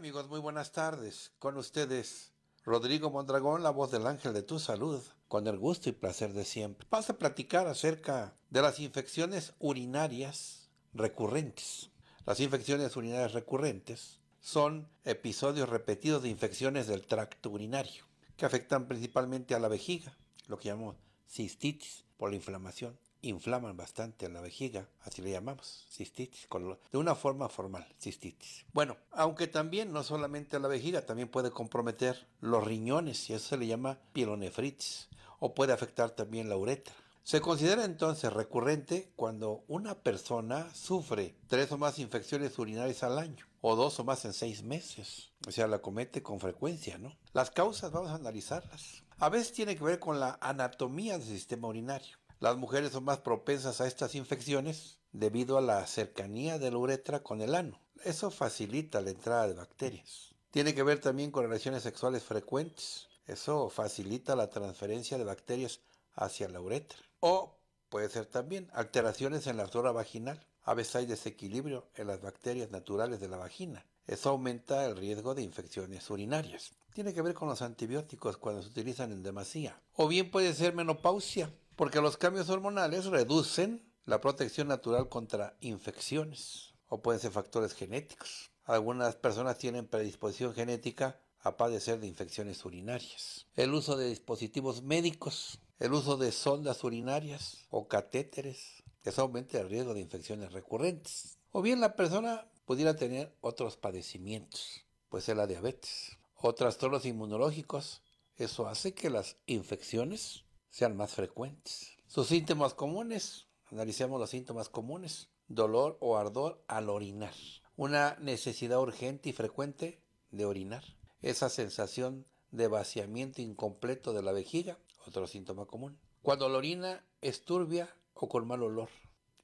amigos? Muy buenas tardes. Con ustedes, Rodrigo Mondragón, la voz del ángel de tu salud, con el gusto y placer de siempre. Vamos a platicar acerca de las infecciones urinarias recurrentes. Las infecciones urinarias recurrentes son episodios repetidos de infecciones del tracto urinario, que afectan principalmente a la vejiga, lo que llamamos cistitis por la inflamación, inflaman bastante la vejiga, así le llamamos, cistitis, de una forma formal, cistitis. Bueno, aunque también no solamente la vejiga, también puede comprometer los riñones, y eso se le llama pielonefritis, o puede afectar también la uretra. Se considera entonces recurrente cuando una persona sufre tres o más infecciones urinarias al año, o dos o más en seis meses. O sea, la comete con frecuencia, ¿no? Las causas vamos a analizarlas. A veces tiene que ver con la anatomía del sistema urinario. Las mujeres son más propensas a estas infecciones debido a la cercanía de la uretra con el ano. Eso facilita la entrada de bacterias. Tiene que ver también con relaciones sexuales frecuentes. Eso facilita la transferencia de bacterias hacia la uretra. O puede ser también alteraciones en la flora vaginal. A veces hay desequilibrio en las bacterias naturales de la vagina. Eso aumenta el riesgo de infecciones urinarias. Tiene que ver con los antibióticos cuando se utilizan en demasía. O bien puede ser menopausia, porque los cambios hormonales reducen la protección natural contra infecciones o pueden ser factores genéticos. Algunas personas tienen predisposición genética a padecer de infecciones urinarias. El uso de dispositivos médicos, el uso de sondas urinarias o catéteres, eso aumenta el riesgo de infecciones recurrentes. O bien la persona pudiera tener otros padecimientos, pues es la diabetes, o trastornos inmunológicos. Eso hace que las infecciones sean más frecuentes. Sus síntomas comunes, analicemos los síntomas comunes, dolor o ardor al orinar, una necesidad urgente y frecuente de orinar, esa sensación de vaciamiento incompleto de la vejiga, otro síntoma común. Cuando la orina es turbia o con mal olor,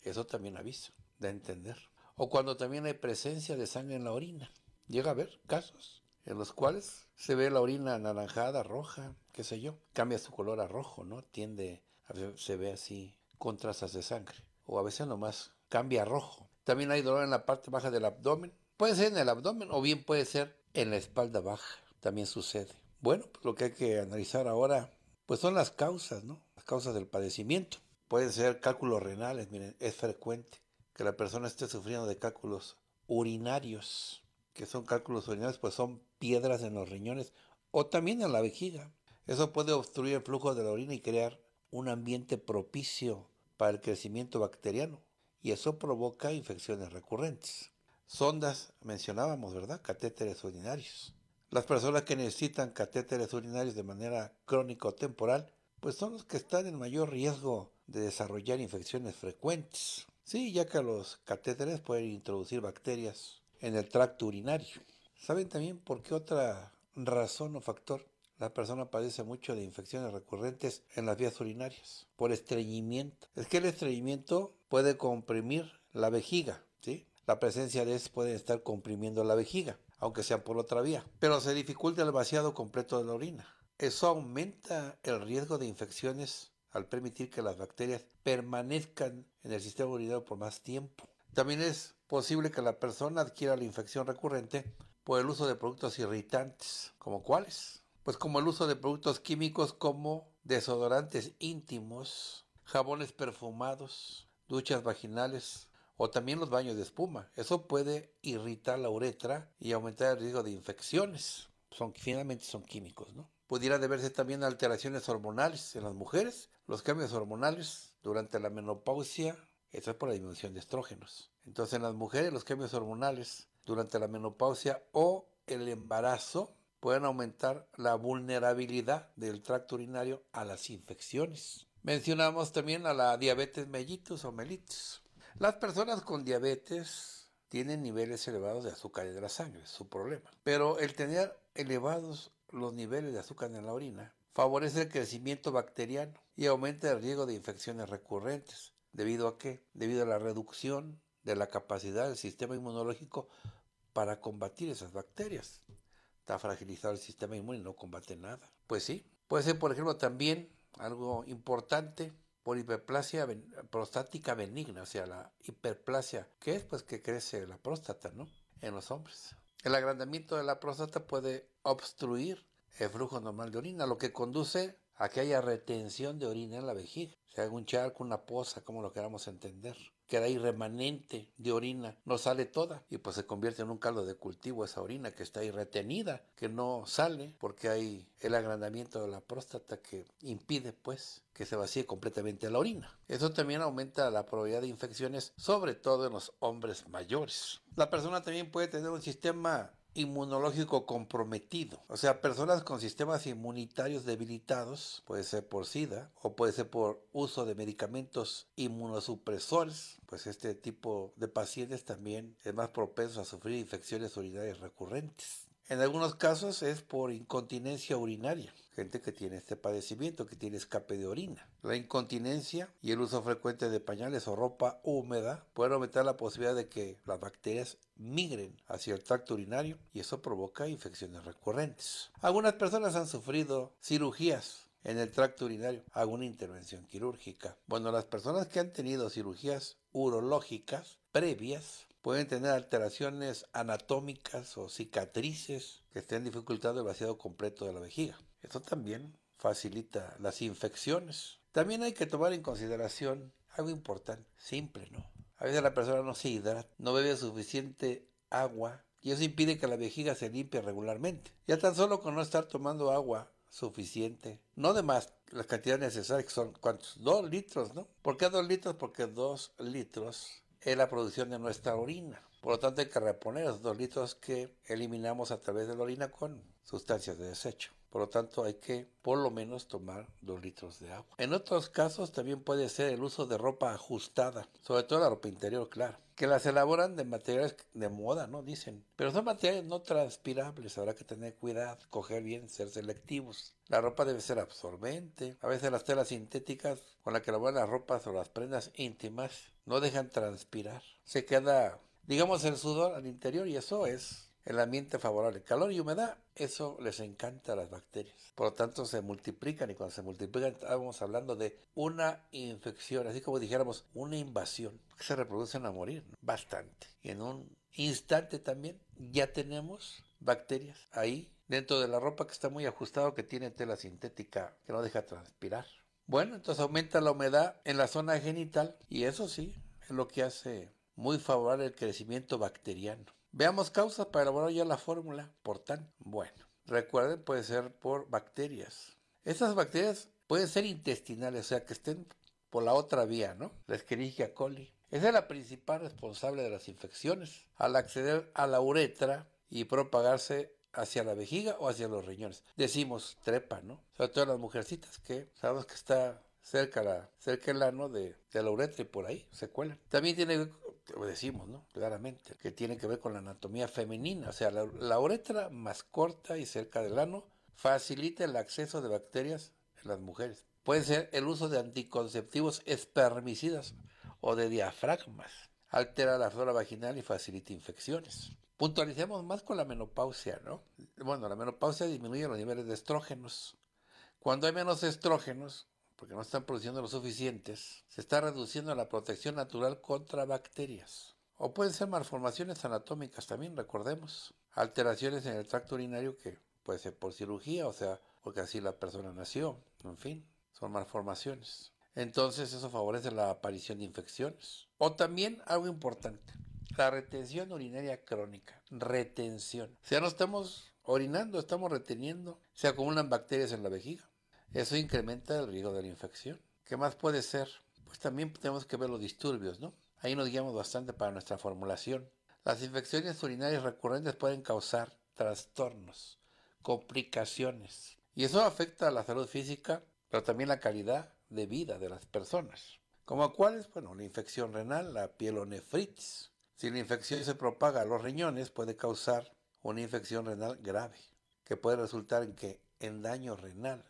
eso también aviso de entender. O cuando también hay presencia de sangre en la orina. Llega a haber casos en los cuales se ve la orina anaranjada, roja, qué sé yo. Cambia su color a rojo, ¿no? Tiende, a, se ve así con trazas de sangre. O a veces nomás cambia a rojo. También hay dolor en la parte baja del abdomen. Puede ser en el abdomen o bien puede ser en la espalda baja. También sucede. Bueno, pues lo que hay que analizar ahora, pues son las causas, ¿no? Las causas del padecimiento. Pueden ser cálculos renales, miren, es frecuente que la persona esté sufriendo de cálculos urinarios, que son cálculos urinarios, pues son piedras en los riñones o también en la vejiga. Eso puede obstruir el flujo de la orina y crear un ambiente propicio para el crecimiento bacteriano y eso provoca infecciones recurrentes. Sondas, mencionábamos, ¿verdad? Catéteres urinarios. Las personas que necesitan catéteres urinarios de manera crónica o temporal, pues son los que están en mayor riesgo de desarrollar infecciones frecuentes. Sí, ya que los catéteres pueden introducir bacterias en el tracto urinario. ¿Saben también por qué otra razón o factor la persona padece mucho de infecciones recurrentes en las vías urinarias? Por estreñimiento. Es que el estreñimiento puede comprimir la vejiga, ¿sí? La presencia de es puede estar comprimiendo la vejiga, aunque sea por otra vía, pero se dificulta el vaciado completo de la orina. Eso aumenta el riesgo de infecciones al permitir que las bacterias permanezcan en el sistema urinario por más tiempo. También es posible que la persona adquiera la infección recurrente por el uso de productos irritantes. ¿Como cuáles? Pues como el uso de productos químicos como desodorantes íntimos, jabones perfumados, duchas vaginales o también los baños de espuma. Eso puede irritar la uretra y aumentar el riesgo de infecciones. Son, finalmente son químicos, ¿no? Pudiera deberse también a alteraciones hormonales en las mujeres, los cambios hormonales durante la menopausia, esto es por la disminución de estrógenos. Entonces en las mujeres los cambios hormonales durante la menopausia o el embarazo pueden aumentar la vulnerabilidad del tracto urinario a las infecciones. Mencionamos también a la diabetes mellitus o mellitus. Las personas con diabetes tienen niveles elevados de azúcar en la sangre, su problema. Pero el tener elevados los niveles de azúcar en la orina favorece el crecimiento bacteriano y aumenta el riesgo de infecciones recurrentes. ¿Debido a qué? Debido a la reducción de la capacidad del sistema inmunológico para combatir esas bacterias. Está fragilizado el sistema inmune, y no combate nada. Pues sí, puede ser, por ejemplo, también algo importante por hiperplasia prostática benigna, o sea, la hiperplasia, que es pues que crece la próstata, ¿no? En los hombres. El agrandamiento de la próstata puede obstruir el flujo normal de orina, lo que conduce a que haya retención de orina en la vejiga, o sea, un charco, una poza, como lo queramos entender queda ahí remanente de orina, no sale toda y pues se convierte en un caldo de cultivo esa orina que está ahí retenida, que no sale porque hay el agrandamiento de la próstata que impide pues que se vacíe completamente la orina. Eso también aumenta la probabilidad de infecciones, sobre todo en los hombres mayores. La persona también puede tener un sistema inmunológico comprometido. O sea, personas con sistemas inmunitarios debilitados, puede ser por SIDA o puede ser por uso de medicamentos inmunosupresores, pues este tipo de pacientes también es más propenso a sufrir infecciones urinarias recurrentes. En algunos casos es por incontinencia urinaria gente que tiene este padecimiento, que tiene escape de orina. La incontinencia y el uso frecuente de pañales o ropa húmeda pueden aumentar la posibilidad de que las bacterias migren hacia el tracto urinario y eso provoca infecciones recurrentes. Algunas personas han sufrido cirugías en el tracto urinario, alguna intervención quirúrgica. Bueno, las personas que han tenido cirugías urológicas previas pueden tener alteraciones anatómicas o cicatrices que estén dificultando el vaciado completo de la vejiga. Eso también facilita las infecciones. También hay que tomar en consideración algo importante, simple, ¿no? A veces la persona no se hidrata, no bebe suficiente agua y eso impide que la vejiga se limpie regularmente. Ya tan solo con no estar tomando agua suficiente, no de más, las cantidades necesarias que son, ¿cuántos? Dos litros, ¿no? ¿Por qué dos litros? Porque dos litros es la producción de nuestra orina. Por lo tanto, hay que reponer los dos litros que eliminamos a través de la orina con sustancias de desecho. Por lo tanto, hay que por lo menos tomar dos litros de agua. En otros casos también puede ser el uso de ropa ajustada, sobre todo la ropa interior, claro, que las elaboran de materiales de moda, ¿no? Dicen. Pero son materiales no transpirables, habrá que tener cuidado, coger bien, ser selectivos. La ropa debe ser absorbente. A veces las telas sintéticas con las que elaboran las ropas o las prendas íntimas no dejan transpirar. Se queda, digamos, el sudor al interior y eso es el ambiente favorable, calor y humedad, eso les encanta a las bacterias. Por lo tanto, se multiplican y cuando se multiplican estamos hablando de una infección, así como dijéramos una invasión, que se reproducen a morir bastante. Y en un instante también ya tenemos bacterias ahí dentro de la ropa que está muy ajustada, que tiene tela sintética, que no deja transpirar. Bueno, entonces aumenta la humedad en la zona genital y eso sí, es lo que hace muy favorable el crecimiento bacteriano. Veamos causas para elaborar ya la fórmula por tan. Bueno, recuerden, puede ser por bacterias. Estas bacterias pueden ser intestinales, o sea, que estén por la otra vía, ¿no? La Escherichia coli. Esa es la principal responsable de las infecciones, al acceder a la uretra y propagarse hacia la vejiga o hacia los riñones. Decimos trepa, ¿no? Sobre todo las mujercitas que sabemos que está cerca, la, cerca el ano de, de la uretra y por ahí se cuela También tiene decimos, ¿no? Claramente, que tiene que ver con la anatomía femenina, o sea, la, la uretra más corta y cerca del ano facilita el acceso de bacterias en las mujeres. Puede ser el uso de anticonceptivos espermicidas o de diafragmas. Altera la flora vaginal y facilita infecciones. Puntualicemos más con la menopausia, ¿no? Bueno, la menopausia disminuye los niveles de estrógenos. Cuando hay menos estrógenos, porque no están produciendo lo suficientes, se está reduciendo la protección natural contra bacterias. O pueden ser malformaciones anatómicas también, recordemos. Alteraciones en el tracto urinario que puede ser por cirugía, o sea, porque así la persona nació, en fin, son malformaciones. Entonces eso favorece la aparición de infecciones. O también algo importante, la retención urinaria crónica. Retención. O sea, no estamos orinando, estamos reteniendo. Se acumulan bacterias en la vejiga. Eso incrementa el riesgo de la infección. ¿Qué más puede ser? Pues también tenemos que ver los disturbios, ¿no? Ahí nos guiamos bastante para nuestra formulación. Las infecciones urinarias recurrentes pueden causar trastornos, complicaciones. Y eso afecta a la salud física, pero también la calidad de vida de las personas. ¿Como cuáles? Bueno, la infección renal, la pielonefritis. Si la infección se propaga a los riñones, puede causar una infección renal grave, que puede resultar en que en daño renal,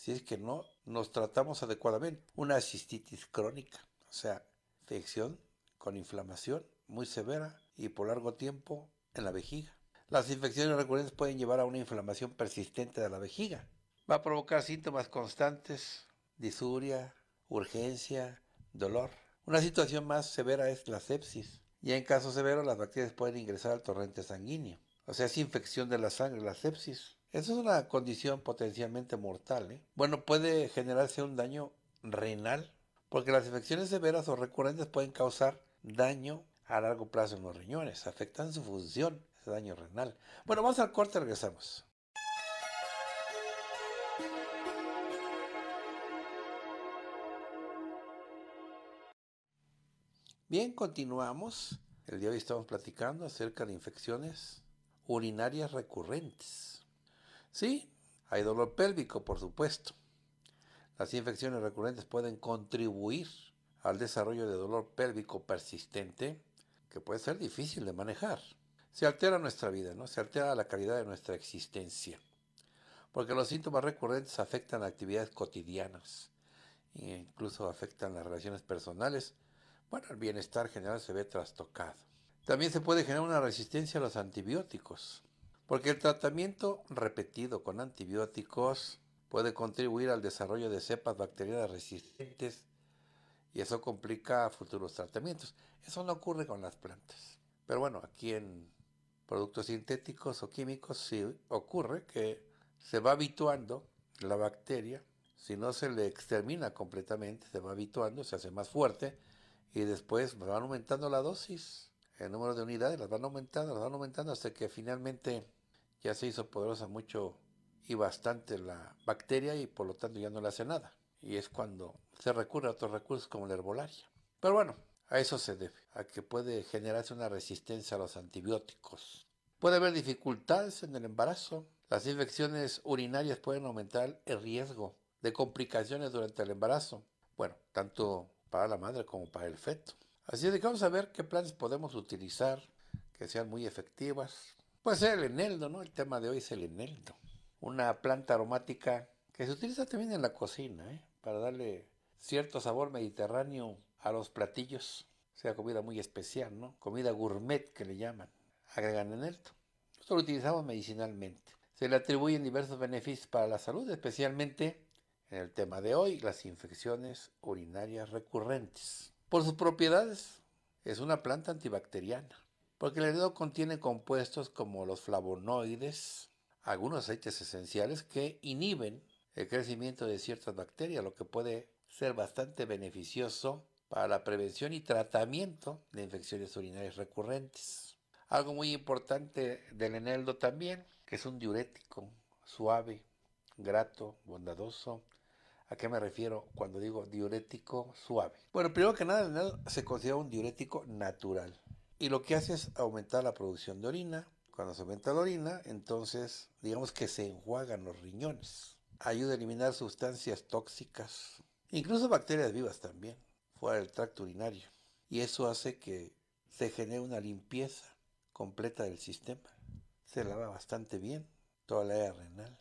si es que no nos tratamos adecuadamente. Una cistitis crónica, o sea, infección con inflamación muy severa y por largo tiempo en la vejiga. Las infecciones recurrentes pueden llevar a una inflamación persistente de la vejiga. Va a provocar síntomas constantes, disuria, urgencia, dolor. Una situación más severa es la sepsis. Y en casos severos las bacterias pueden ingresar al torrente sanguíneo. O sea, es infección de la sangre, la sepsis. Eso es una condición potencialmente mortal. ¿eh? Bueno, puede generarse un daño renal, porque las infecciones severas o recurrentes pueden causar daño a largo plazo en los riñones, afectan su función, ese daño renal. Bueno, vamos al corte, y regresamos. Bien, continuamos. El día de hoy estamos platicando acerca de infecciones urinarias recurrentes. Sí, hay dolor pélvico, por supuesto. Las infecciones recurrentes pueden contribuir al desarrollo de dolor pélvico persistente que puede ser difícil de manejar. Se altera nuestra vida, ¿no? Se altera la calidad de nuestra existencia. Porque los síntomas recurrentes afectan actividades cotidianas, e incluso afectan las relaciones personales. Bueno, el bienestar general se ve trastocado. También se puede generar una resistencia a los antibióticos porque el tratamiento repetido con antibióticos puede contribuir al desarrollo de cepas bacterianas resistentes y eso complica futuros tratamientos. Eso no ocurre con las plantas. Pero bueno, aquí en productos sintéticos o químicos sí ocurre que se va habituando la bacteria. Si no se le extermina completamente, se va habituando, se hace más fuerte y después van aumentando la dosis, el número de unidades, las van aumentando, las van aumentando hasta que finalmente ya se hizo poderosa mucho y bastante la bacteria y por lo tanto ya no le hace nada. Y es cuando se recurre a otros recursos como la herbolaria. Pero bueno, a eso se debe, a que puede generarse una resistencia a los antibióticos. Puede haber dificultades en el embarazo. Las infecciones urinarias pueden aumentar el riesgo de complicaciones durante el embarazo. Bueno, tanto para la madre como para el feto. Así es que vamos a ver qué planes podemos utilizar que sean muy efectivas pues el eneldo, ¿no? El tema de hoy es el eneldo. Una planta aromática que se utiliza también en la cocina, ¿eh? Para darle cierto sabor mediterráneo a los platillos. O sea, comida muy especial, ¿no? Comida gourmet que le llaman. Agregan eneldo. Esto lo utilizamos medicinalmente. Se le atribuyen diversos beneficios para la salud, especialmente en el tema de hoy, las infecciones urinarias recurrentes. Por sus propiedades, es una planta antibacteriana porque el eneldo contiene compuestos como los flavonoides, algunos aceites esenciales que inhiben el crecimiento de ciertas bacterias, lo que puede ser bastante beneficioso para la prevención y tratamiento de infecciones urinarias recurrentes. Algo muy importante del eneldo también, que es un diurético, suave, grato, bondadoso. ¿A qué me refiero cuando digo diurético suave? Bueno, primero que nada, el eneldo se considera un diurético natural. Y lo que hace es aumentar la producción de orina. Cuando se aumenta la orina, entonces digamos que se enjuagan los riñones. Ayuda a eliminar sustancias tóxicas, incluso bacterias vivas también, fuera del tracto urinario. Y eso hace que se genere una limpieza completa del sistema. Se lava bastante bien toda la área renal.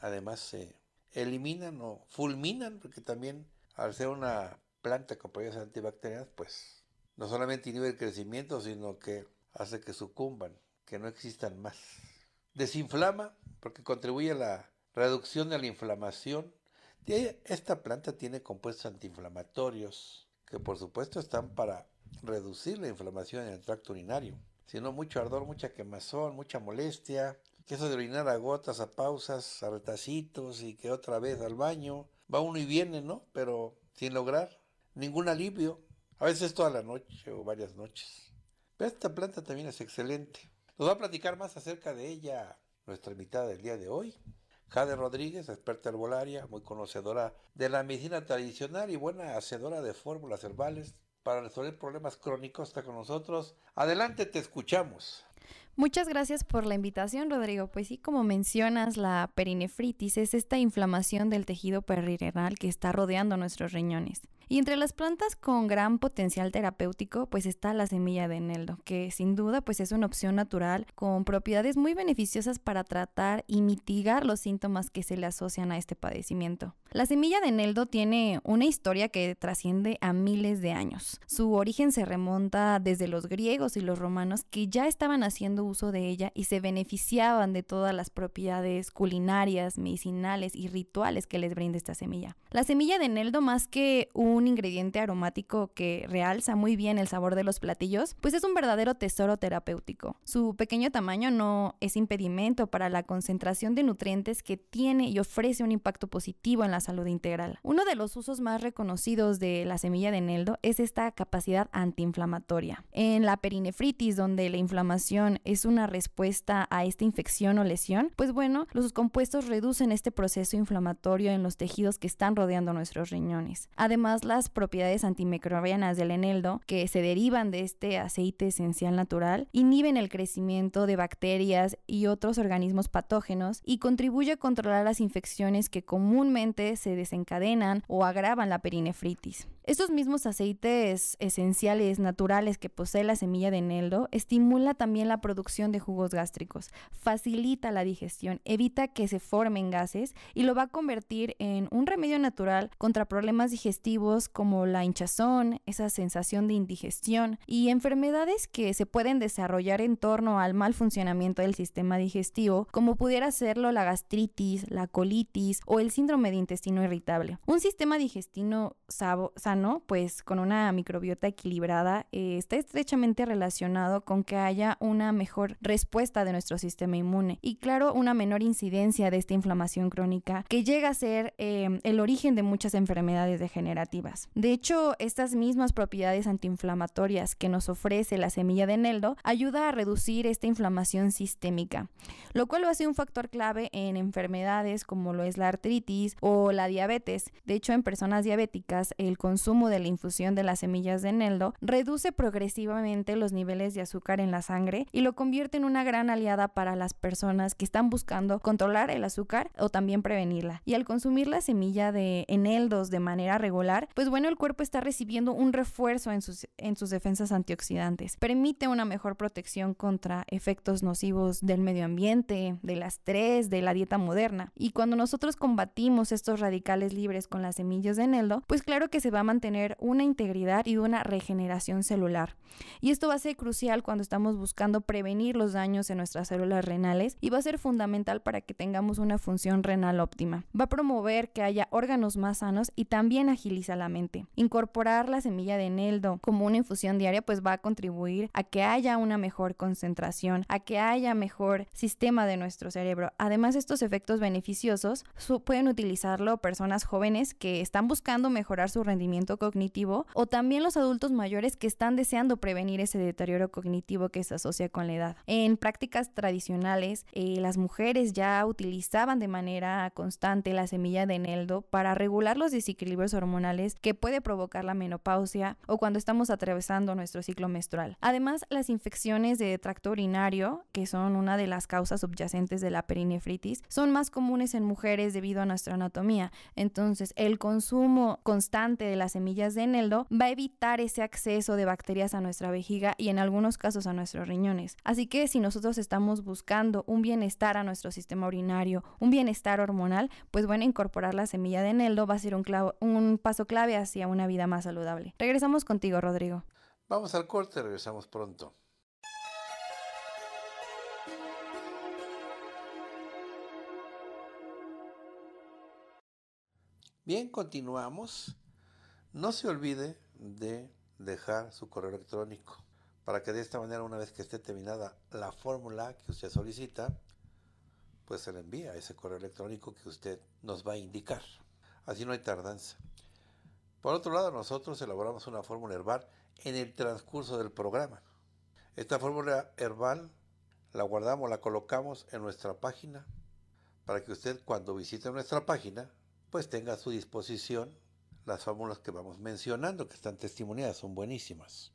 Además se eliminan o fulminan, porque también al ser una planta con propiedades antibacterianas, pues no solamente inhibe el crecimiento, sino que hace que sucumban, que no existan más. Desinflama porque contribuye a la reducción de la inflamación. Esta planta tiene compuestos antiinflamatorios que por supuesto están para reducir la inflamación en el tracto urinario. Si no, mucho ardor, mucha quemazón, mucha molestia, que eso de orinar a gotas, a pausas, a retacitos y que otra vez al baño. Va uno y viene, ¿no? Pero sin lograr ningún alivio, a veces toda la noche o varias noches. Pero esta planta también es excelente. Nos va a platicar más acerca de ella nuestra invitada del día de hoy. Jade Rodríguez, experta herbolaria, muy conocedora de la medicina tradicional y buena hacedora de fórmulas herbales para resolver problemas crónicos, está con nosotros. Adelante, te escuchamos. Muchas gracias por la invitación, Rodrigo. Pues sí, como mencionas, la perinefritis es esta inflamación del tejido perirenal que está rodeando nuestros riñones. Y entre las plantas con gran potencial terapéutico, pues está la semilla de eneldo, que sin duda pues es una opción natural con propiedades muy beneficiosas para tratar y mitigar los síntomas que se le asocian a este padecimiento. La semilla de eneldo tiene una historia que trasciende a miles de años. Su origen se remonta desde los griegos y los romanos que ya estaban haciendo uso de ella y se beneficiaban de todas las propiedades culinarias, medicinales y rituales que les brinda esta semilla. La semilla de eneldo más que un un ingrediente aromático que realza muy bien el sabor de los platillos, pues es un verdadero tesoro terapéutico. Su pequeño tamaño no es impedimento para la concentración de nutrientes que tiene y ofrece un impacto positivo en la salud integral. Uno de los usos más reconocidos de la semilla de eneldo es esta capacidad antiinflamatoria. En la perinefritis, donde la inflamación es una respuesta a esta infección o lesión, pues bueno, los compuestos reducen este proceso inflamatorio en los tejidos que están rodeando nuestros riñones. Además, las propiedades antimicrobianas del eneldo que se derivan de este aceite esencial natural inhiben el crecimiento de bacterias y otros organismos patógenos y contribuye a controlar las infecciones que comúnmente se desencadenan o agravan la perinefritis. Estos mismos aceites esenciales naturales que posee la semilla de eneldo estimula también la producción de jugos gástricos, facilita la digestión, evita que se formen gases y lo va a convertir en un remedio natural contra problemas digestivos como la hinchazón, esa sensación de indigestión y enfermedades que se pueden desarrollar en torno al mal funcionamiento del sistema digestivo, como pudiera serlo la gastritis, la colitis o el síndrome de intestino irritable. Un sistema digestivo sano, pues con una microbiota equilibrada, eh, está estrechamente relacionado con que haya una mejor respuesta de nuestro sistema inmune y claro, una menor incidencia de esta inflamación crónica que llega a ser eh, el origen de muchas enfermedades degenerativas. De hecho, estas mismas propiedades antiinflamatorias que nos ofrece la semilla de eneldo ayuda a reducir esta inflamación sistémica, lo cual lo hace un factor clave en enfermedades como lo es la artritis o la diabetes. De hecho, en personas diabéticas, el consumo de la infusión de las semillas de eneldo reduce progresivamente los niveles de azúcar en la sangre y lo convierte en una gran aliada para las personas que están buscando controlar el azúcar o también prevenirla. Y al consumir la semilla de eneldos de manera regular, pues bueno, el cuerpo está recibiendo un refuerzo en sus, defensas antioxidantes. Permite una mejor protección contra efectos nocivos del medio ambiente, del estrés, de la dieta moderna. Y cuando nosotros combatimos estos radicales libres con las semillas de eneldo, pues claro que se va a mantener una integridad y una regeneración celular. Y esto va a ser crucial cuando estamos buscando prevenir los daños en nuestras células renales y va a ser fundamental para que tengamos una función renal óptima. Va a promover que haya órganos más sanos y también agiliza la Incorporar la semilla de eneldo como una infusión diaria pues va a contribuir a que haya una mejor concentración, a que haya mejor sistema de nuestro cerebro. Además estos efectos beneficiosos pueden utilizarlo personas jóvenes que están buscando mejorar su rendimiento cognitivo o también los adultos mayores que están deseando prevenir ese deterioro cognitivo que se asocia con la edad. En prácticas tradicionales, eh, las mujeres ya utilizaban de manera constante la semilla de eneldo para regular los desequilibrios hormonales que puede provocar la menopausia o cuando estamos atravesando nuestro ciclo menstrual. Además, las infecciones de tracto urinario, que son una de las causas subyacentes de la perinefritis, son más comunes en mujeres debido a nuestra anatomía. Entonces, el consumo constante de las semillas de eneldo va a evitar ese acceso de bacterias a nuestra vejiga y en algunos casos a nuestros riñones. Así que si nosotros estamos buscando un bienestar a nuestro sistema urinario, un bienestar hormonal, pues bueno, incorporar la semilla de eneldo va a ser un, un paso clave hacia una vida más saludable. Regresamos contigo, Rodrigo. Vamos al corte, regresamos pronto. Bien, continuamos. No se olvide de dejar su correo electrónico para que de esta manera, una vez que esté terminada la fórmula que usted solicita, pues se le envía ese correo electrónico que usted nos va a indicar. Así no hay tardanza. Por otro lado, nosotros elaboramos una fórmula herbal en el transcurso del programa. Esta fórmula herbal la guardamos, la colocamos en nuestra página para que usted cuando visite nuestra página pues tenga a su disposición las fórmulas que vamos mencionando, que están testimoniadas, son buenísimas.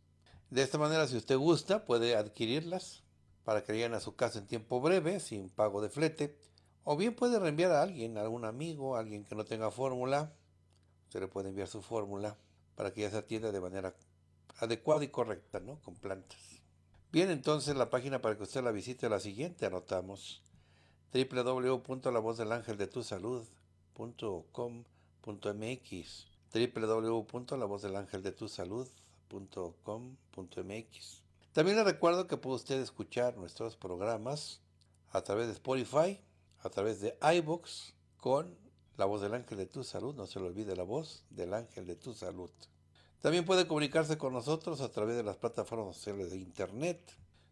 De esta manera, si usted gusta, puede adquirirlas para que lleguen a su casa en tiempo breve, sin pago de flete, o bien puede reenviar a alguien, a algún amigo, a alguien que no tenga fórmula, se le puede enviar su fórmula para que ya se atienda de manera adecuada y correcta, ¿no? Con plantas. Bien, entonces la página para que usted la visite la siguiente, anotamos www.lavozdelangeldetusalud.com.mx www.lavozdelangeldetusalud.com.mx También le recuerdo que puede usted escuchar nuestros programas a través de Spotify, a través de iBox con la voz del ángel de tu salud, no se le olvide la voz del ángel de tu salud. También puede comunicarse con nosotros a través de las plataformas sociales de Internet.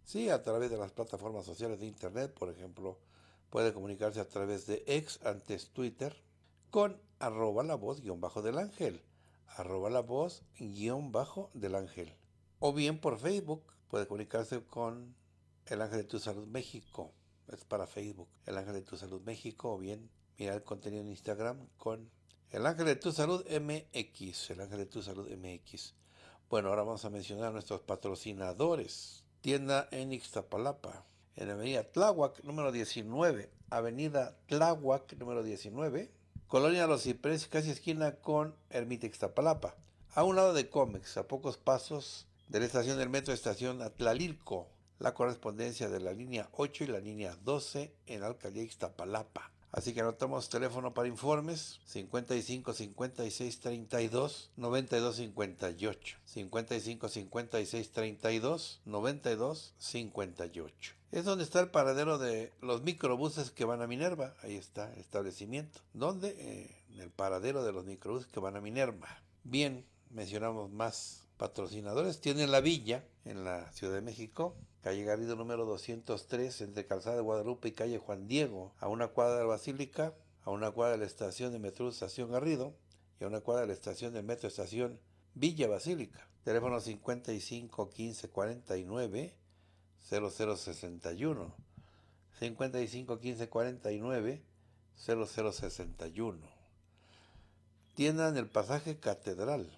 Sí, a través de las plataformas sociales de Internet, por ejemplo, puede comunicarse a través de ex antes Twitter con arroba la voz guión bajo del ángel, arroba la voz guión bajo del ángel. O bien por Facebook puede comunicarse con el ángel de tu salud México, es para Facebook, el ángel de tu salud México o bien mira el contenido en Instagram con el Ángel de Tu Salud MX. El Ángel de Tu Salud MX. Bueno, ahora vamos a mencionar a nuestros patrocinadores. Tienda en Ixtapalapa, en Avenida Tláhuac número 19, Avenida Tláhuac número 19, Colonia Los Cipres, casi esquina con Ermita Ixtapalapa, a un lado de Cómex, a pocos pasos de la estación del metro Estación Atlalilco, la correspondencia de la línea 8 y la línea 12 en Alcaldía Ixtapalapa. Así que anotamos teléfono para informes 55 56 32 92 58. 55 56 32 92 58. Es donde está el paradero de los microbuses que van a Minerva. Ahí está establecimiento. ¿Dónde? Eh, en el paradero de los microbuses que van a Minerva. Bien, mencionamos más patrocinadores tienen la villa en la Ciudad de México, calle Garrido número 203, entre Calzada de Guadalupe y calle Juan Diego, a una cuadra de la Basílica, a una cuadra de la estación de Metro Estación Garrido y a una cuadra de la estación de Metro Estación Villa Basílica. Teléfono 55 15 49 0061. 55 15 49 0061. tiendan el pasaje Catedral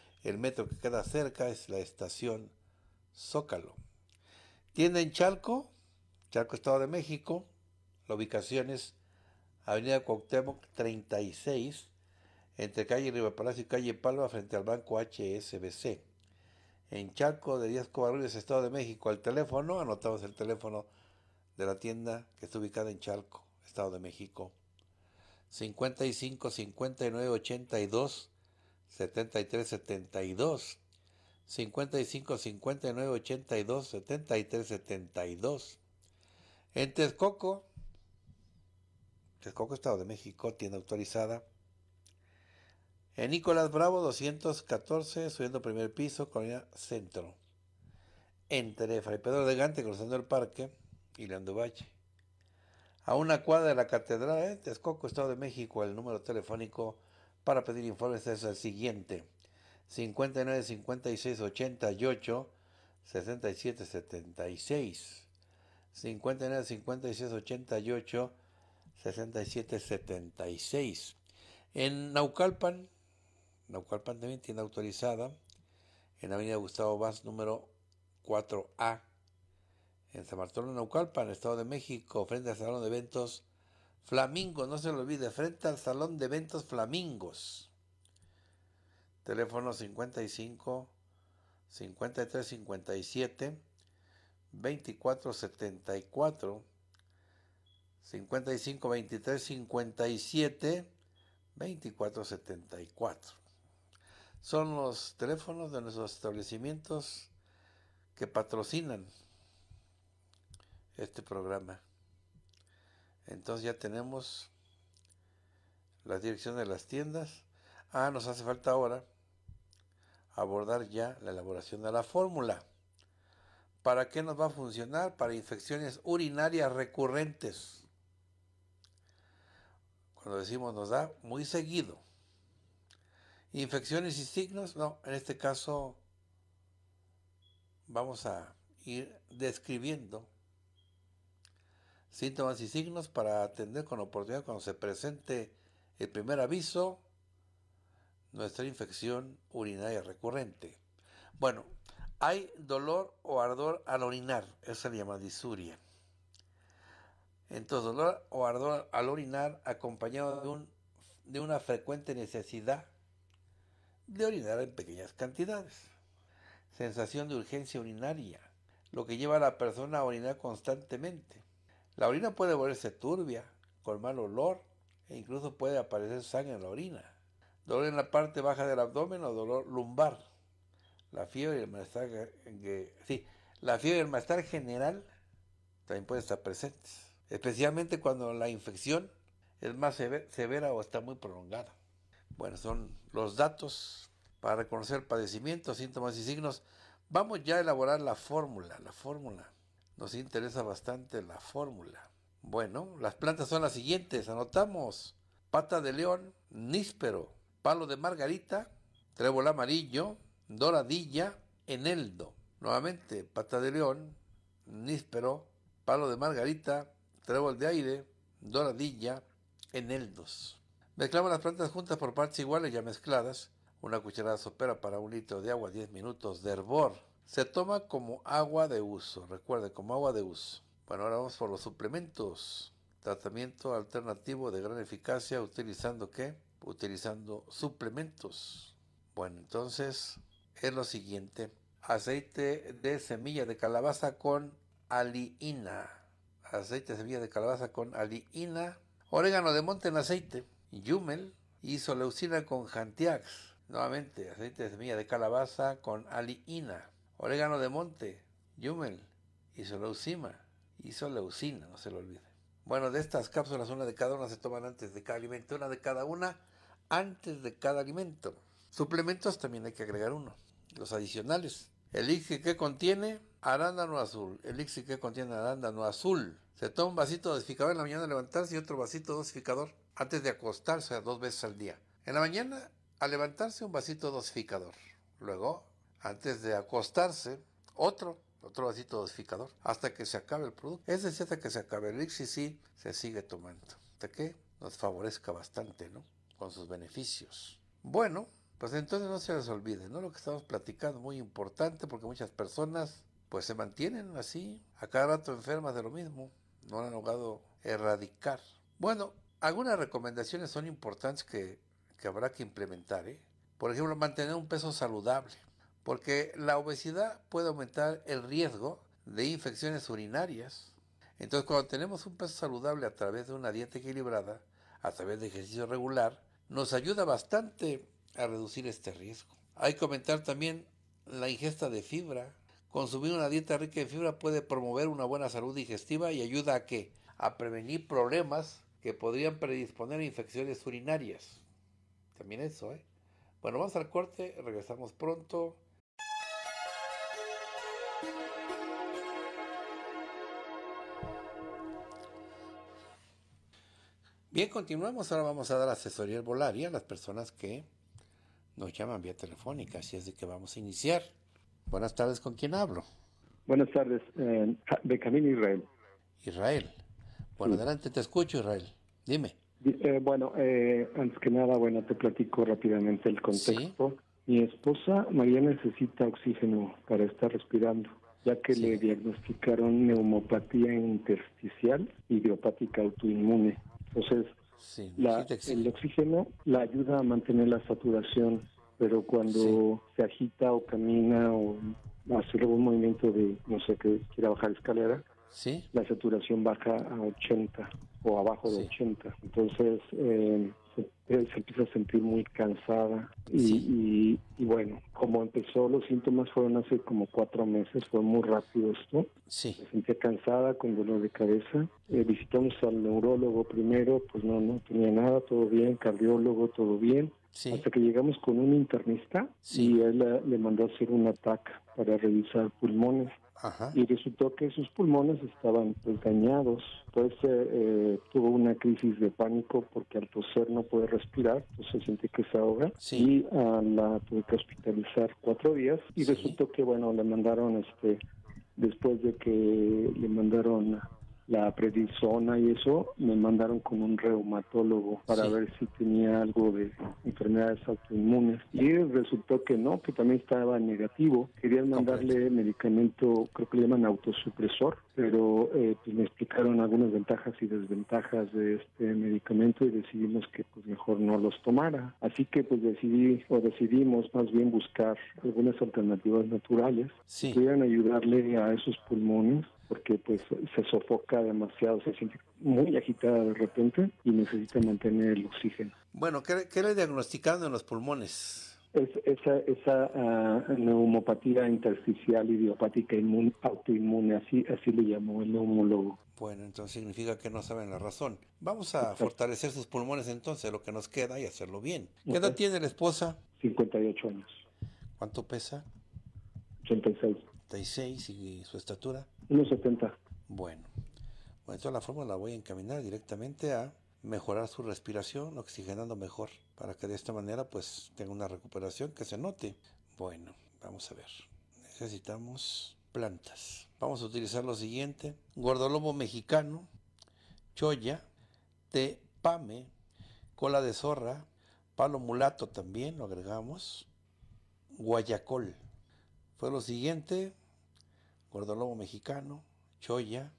El metro que queda cerca es la estación Zócalo. Tienda en Chalco, Chalco, Estado de México. La ubicación es Avenida Cuauhtémoc 36, entre calle Riva Palacio y calle Palma, frente al banco HSBC. En Chalco de Díaz Covarrubias, Estado de México. Al teléfono, anotamos el teléfono de la tienda que está ubicada en Chalco, Estado de México. 55 59 82 73 72 55 59 82 73 72 en Texcoco Texcoco Estado de México tienda autorizada en Nicolás Bravo 214 subiendo primer piso colonia centro entre Fray Pedro de Gante cruzando el parque y bache a una cuadra de la catedral Estado de México el número telefónico para pedir informes es el siguiente: 59 56 88 67 76. 59 56 88 67 76. En Naucalpan, Naucalpan también tiene autorizada, en Avenida Gustavo Vaz, número 4A, en San Bartolomé, Naucalpan, Estado de México, frente al Salón de Eventos Flamingo, no se lo olvide, frente al Salón de Eventos Flamingos. Teléfono 55 53 57 24 74 55 23 57 Son los teléfonos de nuestros establecimientos que patrocinan este programa. Entonces ya tenemos la dirección de las tiendas. Ah, nos hace falta ahora abordar ya la elaboración de la fórmula. ¿Para qué nos va a funcionar? Para infecciones urinarias recurrentes. Cuando decimos nos da muy seguido. Infecciones y signos, no, en este caso vamos a ir describiendo síntomas y signos para atender con oportunidad cuando se presente el primer aviso, nuestra infección urinaria recurrente. Bueno, hay dolor o ardor al orinar, eso se llama disuria. Entonces, dolor o ardor al orinar acompañado de, de una frecuente necesidad de orinar en pequeñas cantidades. Sensación de urgencia urinaria, lo que lleva a la persona a orinar constantemente la orina puede volverse turbia, con mal olor e incluso puede aparecer sangre en la orina. Dolor en la parte baja del abdomen o dolor lumbar. La fiebre y el malestar, la fiebre el general también pueden estar presentes, especialmente cuando la infección es más severa o está muy prolongada. Bueno, son los datos para reconocer padecimientos, síntomas y signos. Vamos ya a elaborar la fórmula, la fórmula nos interesa bastante la fórmula. Bueno, las plantas son las siguientes. Anotamos. Pata de león, níspero, palo de margarita, trébol amarillo, doradilla, eneldo. Nuevamente, pata de león, níspero, palo de margarita, trébol de aire, doradilla, eneldos. Mezclamos las plantas juntas por partes iguales ya mezcladas. Una cucharada sopera para un litro de agua, 10 minutos de hervor. Se toma como agua de uso, recuerde, como agua de uso. Bueno, ahora vamos por los suplementos. Tratamiento alternativo de gran eficacia, utilizando qué? Utilizando suplementos. Bueno, entonces es lo siguiente. Aceite de semilla de calabaza con aliina. Aceite de semilla de calabaza con aliina. Orégano de monte en aceite. Yumel. Y soleucina con jantiax. Nuevamente, aceite de semilla de calabaza con aliina orégano de monte, yumel, isoleucima, isoleucina, no se lo olvide. Bueno, de estas cápsulas, una de cada una se toman antes de cada alimento, una de cada una antes de cada alimento. Suplementos también hay que agregar uno, los adicionales. El elixir que contiene arándano azul, el elixir que contiene arándano azul. Se toma un vasito dosificador en la mañana al levantarse y otro vasito dosificador antes de acostarse dos veces al día. En la mañana, al levantarse, un vasito dosificador. Luego, antes de acostarse, otro, otro vasito dosificador, hasta que se acabe el producto. Es decir, hasta que se acabe el elixir, sí, se sigue tomando. Hasta que nos favorezca bastante, ¿no? Con sus beneficios. Bueno, pues entonces no se les olvide, ¿no? Lo que estamos platicando, muy importante, porque muchas personas, pues se mantienen así, a cada rato enfermas de lo mismo. No han logrado erradicar. Bueno, algunas recomendaciones son importantes que, que habrá que implementar, ¿eh? Por ejemplo, mantener un peso saludable porque la obesidad puede aumentar el riesgo de infecciones urinarias. Entonces, cuando tenemos un peso saludable a través de una dieta equilibrada, a través de ejercicio regular, nos ayuda bastante a reducir este riesgo. Hay que comentar también la ingesta de fibra. Consumir una dieta rica en fibra puede promover una buena salud digestiva y ayuda a que a prevenir problemas que podrían predisponer a infecciones urinarias. También eso, ¿eh? Bueno, vamos al corte, regresamos pronto. Bien, continuamos. Ahora vamos a dar asesoría al volar y a las personas que nos llaman vía telefónica. Así es de que vamos a iniciar. Buenas tardes, ¿con quién hablo? Buenas tardes, de eh, Camino Israel. Israel. Bueno, adelante, te escucho, Israel. Dime. Eh, bueno, eh, antes que nada, bueno, te platico rápidamente el contexto. Mi esposa María necesita oxígeno para estar respirando, ya que le diagnosticaron neumopatía intersticial idiopática autoinmune entonces, el oxígeno la ayuda a mantener la saturación, pero cuando se agita o camina o hace algún movimiento de, no sé, que quiera bajar escalera, la saturación baja a 80 o abajo de 80. Entonces, eh, eh, se, empieza a sentir muy cansada y, bueno, como empezó los síntomas fueron hace como cuatro meses, fue muy rápido esto. Sí. sentía cansada, con dolor de cabeza. Eh, visitamos al neurólogo primero, pues no, no tenía nada, todo bien, cardiólogo, todo bien. Hasta que llegamos con un internista y él eh, le mandó hacer un ataque para revisar pulmones y resultó que sus pulmones estaban pues dañados. Entonces pues, eh, eh, tuvo una crisis de pánico porque al toser no puede respirar, entonces siente que se ahoga y ah, la tuve que hospitalizar cuatro días y resultó que bueno le mandaron este después de que le mandaron la predisona y eso, me mandaron con un reumatólogo para ver si tenía algo de enfermedades autoinmunes. Y resultó que no, que también estaba negativo. Querían mandarle medicamento, creo que le llaman autosupresor, pero eh, pues me explicaron algunas ventajas y desventajas de este medicamento y decidimos que pues mejor no los tomara. Así que pues decidí o decidimos más bien buscar algunas alternativas naturales que pudieran ayudarle a esos pulmones porque pues se sofoca demasiado, se siente muy agitada de repente y necesita mantener el oxígeno. Bueno, ¿qué, le le diagnosticaron en los pulmones? Es, esa ah, neumopatía intersticial idiopática autoinmune, así, así le llamó el neumólogo. Bueno, entonces significa que no saben la razón. Vamos a fortalecer sus pulmones entonces, lo que nos queda, y hacerlo bien. ¿Qué edad tiene la esposa? 58 años. ¿Cuánto pesa? 86 y su estatura. 1,70. Bueno, bueno, entonces la fórmula la voy a encaminar directamente a mejorar su respiración, oxigenando mejor, para que de esta manera pues tenga una recuperación que se note. Bueno, vamos a ver. Necesitamos plantas. Vamos a utilizar lo siguiente: gordolobo mexicano, choya, pame, cola de zorra, palo mulato también lo agregamos, guayacol. Fue lo siguiente: gordolobo mexicano, choya,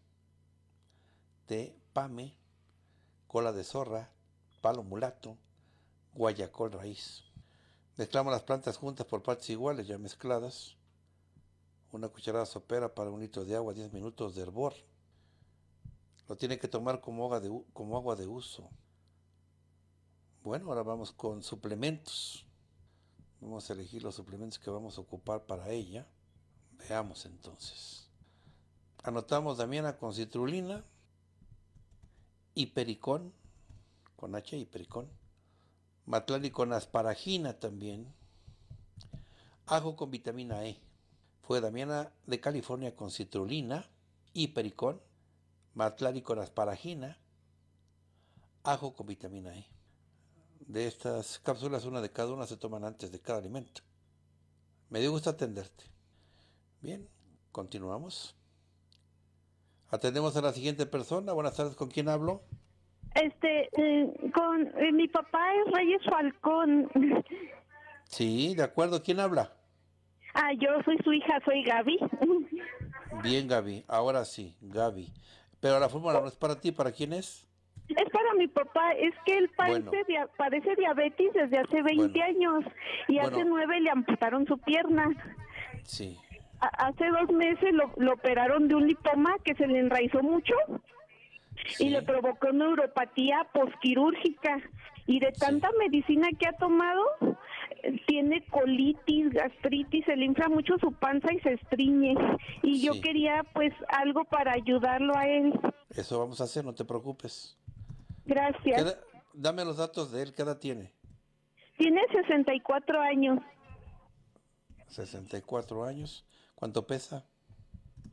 pame, cola de zorra, palo mulato, guayacol raíz. Mezclamos las plantas juntas por partes iguales, ya mezcladas. Una cucharada sopera para un litro de agua, 10 minutos de hervor. Lo tiene que tomar como como agua de uso. Bueno, ahora vamos con suplementos. Vamos a elegir los suplementos que vamos a ocupar para ella. Veamos entonces. Anotamos Damiana con citrulina hipericón, con H hipericón, matlánico con asparagina también. Ajo con vitamina E. Fue Damiana de California con citrulina hipericón, pericón. con asparagina. Ajo con vitamina E. De estas cápsulas, una de cada una se toman antes de cada alimento. Me dio gusto atenderte. Bien, continuamos. Atendemos a la siguiente persona. Buenas tardes, ¿con quién hablo? Este, mm, con eh, mi papá es Reyes Falcón. Sí, de acuerdo. ¿Quién habla? Ah, yo soy su hija, soy Gaby. Bien, Gaby. Ahora sí, Gaby. Pero la fórmula no es para ti, ¿para quién es? Es para mi papá, es que el padre padece diabetes desde hace 20 años y hace nueve le amputaron su pierna. Sí, hace dos meses lo, operaron de un lipoma que se le enraizó mucho y le provocó neuropatía posquirúrgica. Y de tanta medicina que ha tomado, eh, tiene colitis, gastritis, se le infla mucho su panza y se estriñe. Y yo quería pues algo para ayudarlo a él. Eso vamos a hacer, no te preocupes. Gracias. dame los datos de él, ¿qué edad tiene? Tiene 64 años. 64 años. ¿Cuánto pesa?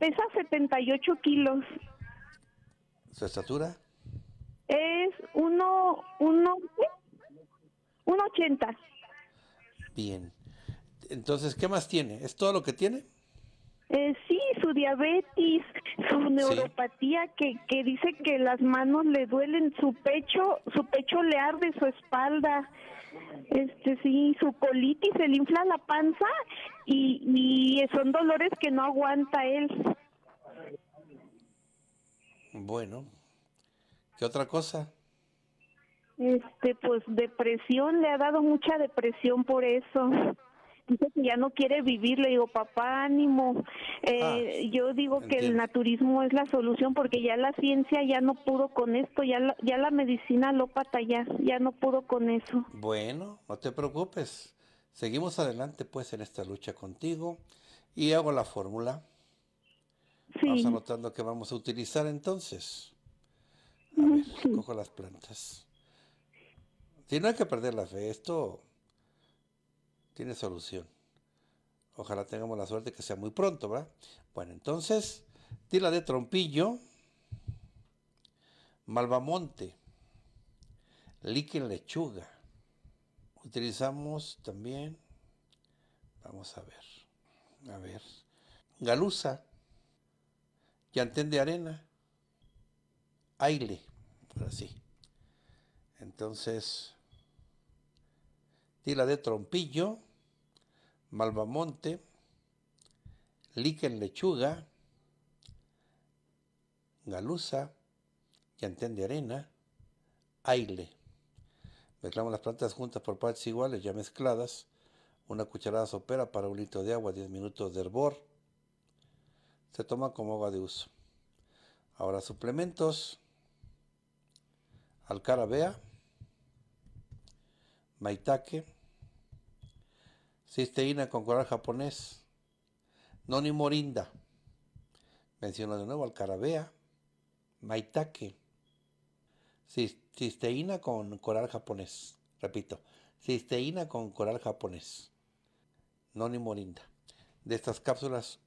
Pesa 78 kilos. ¿Su estatura? Es uno, uno, Bien. Entonces, ¿qué más tiene? ¿Es todo lo que tiene? Eh, sí, su diabetes, su neuropatía, que, que dice que las manos le duelen, su pecho, su pecho le arde, su espalda, este sí, su colitis, se le infla la panza y, y son dolores que no aguanta él. Bueno, ¿qué otra cosa? Este, pues depresión, le ha dado mucha depresión por eso ya no quiere vivir, le digo, papá, ánimo. Eh, ah, yo digo que el naturismo es la solución porque ya la ciencia ya no pudo con esto, ya la, ya la medicina lo ya, ya no pudo con eso. Bueno, no te preocupes. Seguimos adelante pues en esta lucha contigo y hago la fórmula. Vamos anotando que vamos a utilizar entonces. A ver, cojo las plantas. Si que perder la fe, esto tiene solución. Ojalá tengamos la suerte que sea muy pronto, ¿verdad? Bueno, entonces, tila de trompillo, malvamonte, líquen lechuga. Utilizamos también, vamos a ver, a ver, galusa, llantén de arena, aire, ahora sí. Entonces, tila de trompillo, malvamonte, liquen lechuga, Galusa, llantén de arena, aile. Mezclamos las plantas juntas por partes iguales, ya mezcladas. Una cucharada sopera para un litro de agua, 10 minutos de hervor. Se toma como agua de uso. Ahora suplementos. Alcarabea. Maitaque cisteína con coral japonés, noni morinda, menciono de nuevo alcarabea, maitake, cisteína con coral japonés, repito, cisteína con coral japonés, noni morinda. De estas cápsulas,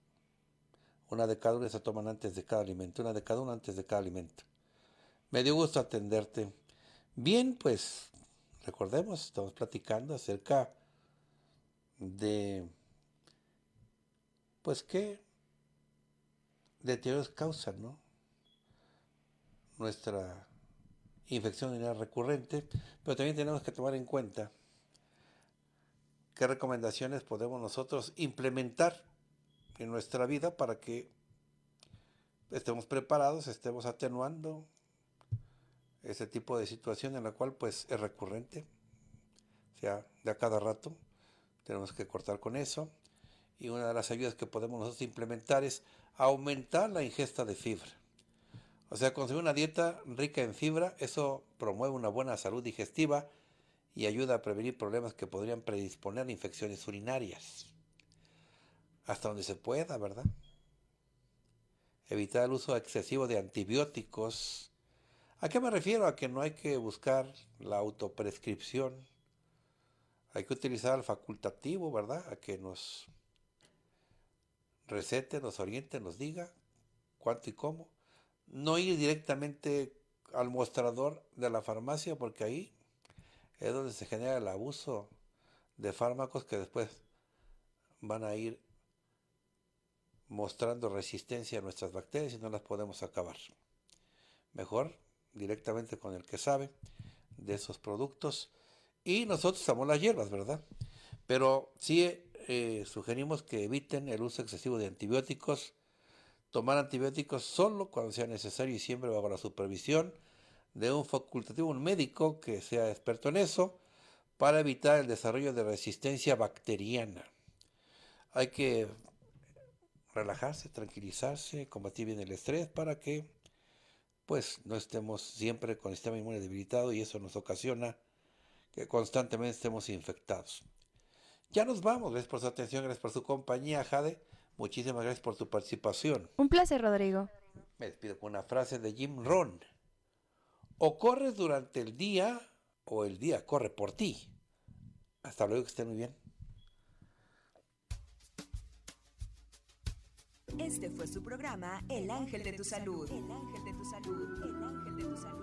una de cada una se toman antes de cada alimento, una de cada una antes de cada alimento. Me dio gusto atenderte. Bien, pues recordemos, estamos platicando acerca de, pues qué deterioros causan, Nuestra infección recurrente, pero también tenemos que tomar en cuenta qué recomendaciones podemos nosotros implementar en nuestra vida para que estemos preparados, estemos atenuando ese tipo de situación en la cual pues es recurrente, o sea, de a cada rato. Tenemos que cortar con eso. Y una de las ayudas que podemos nosotros implementar es aumentar la ingesta de fibra. O sea, conseguir una dieta rica en fibra, eso promueve una buena salud digestiva y ayuda a prevenir problemas que podrían predisponer a infecciones urinarias. Hasta donde se pueda, ¿verdad? Evitar el uso excesivo de antibióticos. ¿A qué me refiero? A que no hay que buscar la autoprescripción hay que utilizar al facultativo, ¿verdad? A que nos recete, nos oriente, nos diga cuánto y cómo. No ir directamente al mostrador de la farmacia porque ahí es donde se genera el abuso de fármacos que después van a ir mostrando resistencia a nuestras bacterias y no las podemos acabar. Mejor directamente con el que sabe de esos productos y nosotros usamos las hierbas, ¿verdad? Pero sí eh, sugerimos que eviten el uso excesivo de antibióticos, tomar antibióticos solo cuando sea necesario y siempre bajo la supervisión de un facultativo, un médico que sea experto en eso, para evitar el desarrollo de resistencia bacteriana. Hay que relajarse, tranquilizarse, combatir bien el estrés para que pues no estemos siempre con el sistema inmune debilitado y eso nos ocasiona que constantemente estemos infectados. Ya nos vamos, gracias por su atención, gracias por su compañía, Jade. Muchísimas gracias por su participación. Un placer, Rodrigo. Me despido con una frase de Jim Ron. O corres durante el día o el día corre por ti. Hasta luego, que estén muy bien. Este fue su programa El Ángel de tu Salud. El Ángel de tu Salud. El Ángel de tu Salud.